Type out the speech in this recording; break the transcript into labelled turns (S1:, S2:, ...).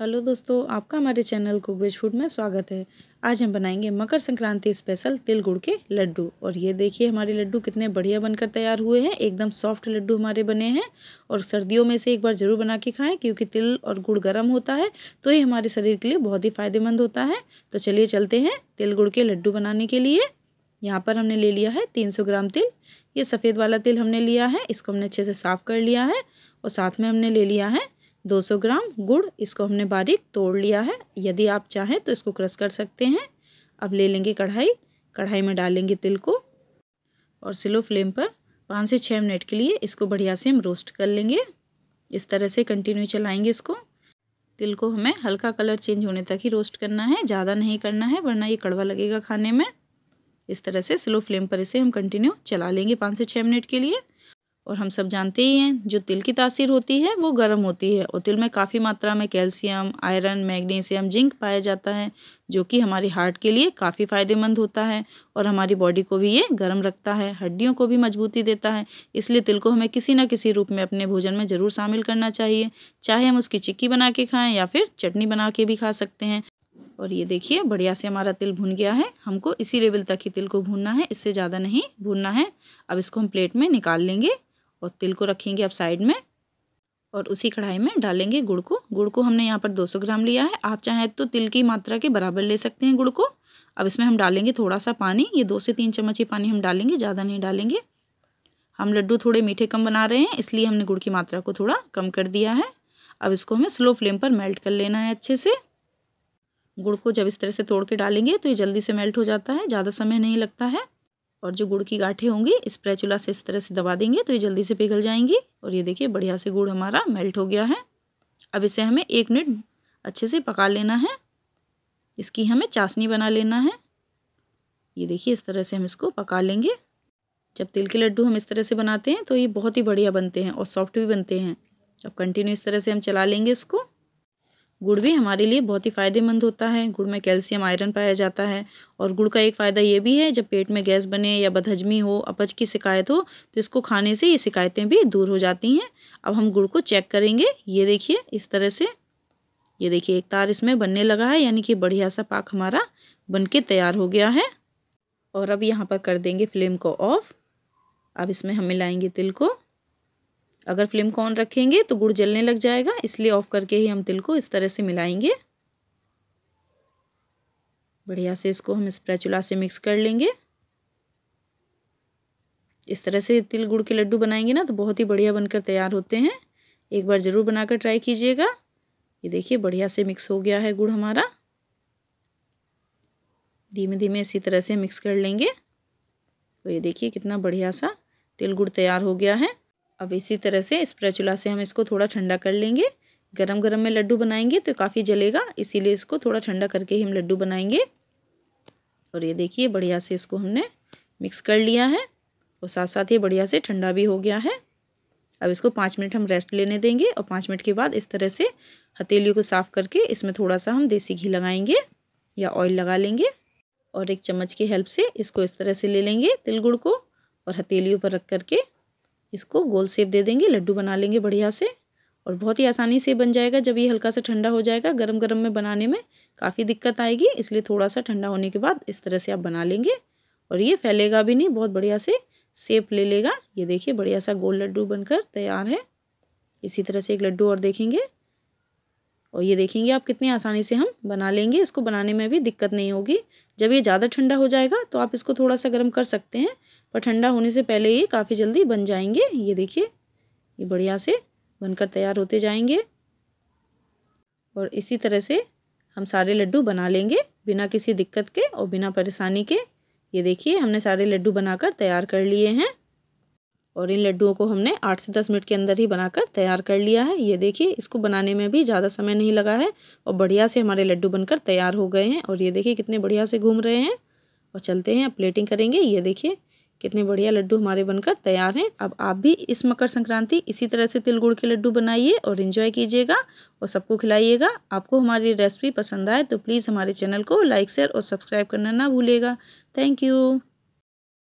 S1: hello दोस्तों आपका हमारे चैनल कुक वेज फूड में स्वागत है आज हम बनाएंगे मकर संक्रांति स्पेशल तिल गुड़ के लड्डू और ये देखिए हमारे लड्डू कितने बढ़िया बनकर तैयार हुए हैं एकदम सॉफ्ट लड्डू हमारे बने हैं और सर्दियों में से एक बार ज़रूर बना के खाएं क्योंकि तिल और गुड़ गर्म होता है तो ये हमारे शरीर के लिए बहुत ही फ़ायदेमंद होता है तो चलिए चलते हैं तिल गुड़ के लड्डू बनाने के लिए यहाँ पर हमने ले लिया है तीन ग्राम तिल ये सफ़ेद वाला तिल हमने लिया है इसको हमने अच्छे से साफ़ कर लिया है और साथ में हमने ले लिया है 200 ग्राम गुड़ इसको हमने बारीक तोड़ लिया है यदि आप चाहें तो इसको क्रश कर सकते हैं अब ले लेंगे कढ़ाई कढ़ाई में डालेंगे तिल को और स्लो फ्लेम पर पाँच से छः मिनट के लिए इसको बढ़िया से हम रोस्ट कर लेंगे इस तरह से कंटिन्यू चलाएंगे इसको तिल को हमें हल्का कलर चेंज होने तक ही रोस्ट करना है ज़्यादा नहीं करना है वरना ये कड़वा लगेगा खाने में इस तरह से स्लो फ्लेम पर इसे हम कंटिन्यू चला लेंगे पाँच से छः मिनट के लिए और हम सब जानते ही हैं जो तिल की तासीर होती है वो गर्म होती है और तिल में काफ़ी मात्रा में कैल्शियम आयरन मैग्नीशियम जिंक पाया जाता है जो कि हमारे हार्ट के लिए काफ़ी फायदेमंद होता है और हमारी बॉडी को भी ये गर्म रखता है हड्डियों को भी मजबूती देता है इसलिए तिल को हमें किसी न किसी रूप में अपने भोजन में ज़रूर शामिल करना चाहिए चाहे हम उसकी चिक्की बना के खाएँ या फिर चटनी बना के भी खा सकते हैं और ये देखिए बढ़िया से हमारा तिल भुन गया है हमको इसी लेवल तक ही तिल को भूनना है इससे ज़्यादा नहीं भूनना है अब इसको हम प्लेट में निकाल लेंगे और तिल को रखेंगे आप साइड में और उसी कढ़ाई में डालेंगे गुड़ को गुड़ को हमने यहाँ पर 200 ग्राम लिया है आप चाहें तो तिल की मात्रा के बराबर ले सकते हैं गुड़ को अब इसमें हम डालेंगे थोड़ा सा पानी ये दो से तीन चम्मच ही पानी हम डालेंगे ज़्यादा नहीं डालेंगे हम लड्डू थोड़े मीठे कम बना रहे हैं इसलिए हमने गुड़ की मात्रा को थोड़ा कम कर दिया है अब इसको हमें स्लो फ्लेम पर मेल्ट कर लेना है अच्छे से गुड़ को जब इस तरह से तोड़ के डालेंगे तो ये जल्दी से मेल्ट हो जाता है ज़्यादा समय नहीं लगता है और जो गुड़ की गाठे होंगे स्प्रेचुला से इस तरह से दबा देंगे तो ये जल्दी से पिघल जाएंगी और ये देखिए बढ़िया से गुड़ हमारा मेल्ट हो गया है अब इसे हमें एक मिनट अच्छे से पका लेना है इसकी हमें चाशनी बना लेना है ये देखिए इस तरह से हम इसको पका लेंगे जब तिल के लड्डू हम इस तरह से बनाते हैं तो ये बहुत ही बढ़िया बनते हैं और सॉफ्ट भी बनते हैं अब कंटिन्यू इस तरह से हम चला लेंगे इसको गुड़ भी हमारे लिए बहुत ही फ़ायदेमंद होता है गुड़ में कैल्शियम आयरन पाया जाता है और गुड़ का एक फ़ायदा ये भी है जब पेट में गैस बने या बदहजमी हो अपच की शिकायत हो तो इसको खाने से ये शिकायतें भी दूर हो जाती हैं अब हम गुड़ को चेक करेंगे ये देखिए इस तरह से ये देखिए एक तार इसमें बनने लगा है यानी कि बढ़िया सा पाक हमारा बन के तैयार हो गया है और अब यहाँ पर कर देंगे फ्लेम को ऑफ अब इसमें हम मिलाएंगे तिल को अगर फ्लेम को ऑन रखेंगे तो गुड़ जलने लग जाएगा इसलिए ऑफ करके ही हम तिल को इस तरह से मिलाएंगे बढ़िया से इसको हम स्प्रैचुला से मिक्स कर लेंगे इस तरह से तिल गुड़ के लड्डू बनाएंगे ना तो बहुत ही बढ़िया बनकर तैयार होते हैं एक बार ज़रूर बनाकर ट्राई कीजिएगा ये देखिए बढ़िया से मिक्स हो गया है गुड़ हमारा धीमे धीमे इसी तरह से मिक्स कर लेंगे तो ये देखिए कितना बढ़िया सा तिल गुड़ तैयार हो गया है अब इसी तरह से इस प्रचुला से हम इसको थोड़ा ठंडा कर लेंगे गरम गरम में लड्डू बनाएंगे तो काफ़ी जलेगा इसीलिए इसको थोड़ा ठंडा करके ही हम लड्डू बनाएंगे और ये देखिए बढ़िया से इसको हमने मिक्स कर लिया है और साथ साथ ये बढ़िया से ठंडा भी हो गया है अब इसको पाँच मिनट हम रेस्ट लेने देंगे और पाँच मिनट के बाद इस तरह से हथेलियों को साफ़ करके इसमें थोड़ा सा हम देसी घी लगाएंगे या ऑयल लगा लेंगे और एक चम्मच की हेल्प से इसको इस तरह से ले लेंगे तिल गुड़ को और हथेलियों पर रख करके इसको गोल सेप दे देंगे लड्डू बना लेंगे बढ़िया से और बहुत ही आसानी से बन जाएगा जब ये हल्का सा ठंडा हो जाएगा गरम गरम में बनाने में काफ़ी दिक्कत आएगी इसलिए थोड़ा सा ठंडा होने के बाद इस तरह से आप बना लेंगे और ये फैलेगा भी नहीं बहुत बढ़िया से सेप ले लेगा ये देखिए बढ़िया सा गोल लड्डू बनकर तैयार है इसी तरह से एक लड्डू और देखेंगे और ये देखेंगे आप कितनी आसानी से हम बना लेंगे इसको बनाने में भी दिक्कत नहीं होगी जब ये ज़्यादा ठंडा हो जाएगा तो आप इसको थोड़ा सा गर्म कर सकते हैं पर ठंडा होने से पहले ये काफ़ी जल्दी बन जाएंगे ये देखिए ये बढ़िया से बनकर तैयार होते जाएंगे और इसी तरह से हम सारे लड्डू बना लेंगे बिना किसी दिक्कत के और बिना परेशानी के ये देखिए हमने सारे लड्डू बनाकर तैयार कर लिए हैं और इन लड्डुओं को हमने आठ से दस मिनट के अंदर ही बनाकर तैयार कर लिया है ये देखिए इसको बनाने में भी ज़्यादा समय नहीं लगा है और बढ़िया से हमारे लड्डू बनकर तैयार हो गए हैं और ये देखिए कितने बढ़िया से घूम रहे हैं और चलते हैं अब प्लेटिंग करेंगे ये देखिए कितने बढ़िया लड्डू हमारे बनकर तैयार हैं अब आप भी इस मकर संक्रांति इसी तरह से तिल गुड़ के लड्डू बनाइए और इन्जॉय कीजिएगा और सबको खिलाइएगा आपको हमारी रेसिपी पसंद आए तो प्लीज़ हमारे चैनल को लाइक शेयर और सब्सक्राइब करना ना भूलेगा थैंक यू